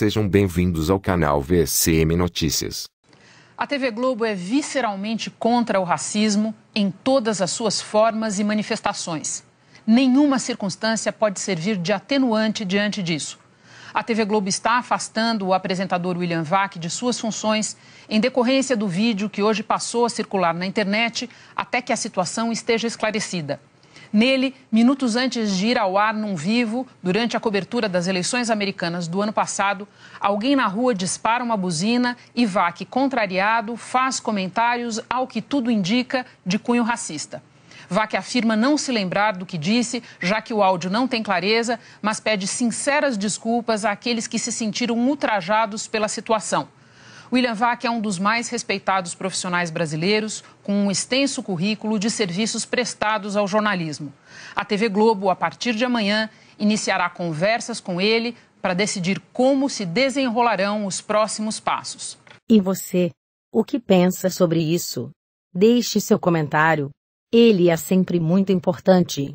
Sejam bem-vindos ao canal VCM Notícias. A TV Globo é visceralmente contra o racismo em todas as suas formas e manifestações. Nenhuma circunstância pode servir de atenuante diante disso. A TV Globo está afastando o apresentador William Vac de suas funções em decorrência do vídeo que hoje passou a circular na internet até que a situação esteja esclarecida. Nele, minutos antes de ir ao ar num vivo, durante a cobertura das eleições americanas do ano passado, alguém na rua dispara uma buzina e Vac, contrariado, faz comentários ao que tudo indica de cunho racista. Vac afirma não se lembrar do que disse, já que o áudio não tem clareza, mas pede sinceras desculpas àqueles que se sentiram ultrajados pela situação. William Vac é um dos mais respeitados profissionais brasileiros, com um extenso currículo de serviços prestados ao jornalismo. A TV Globo, a partir de amanhã, iniciará conversas com ele para decidir como se desenrolarão os próximos passos. E você? O que pensa sobre isso? Deixe seu comentário. Ele é sempre muito importante.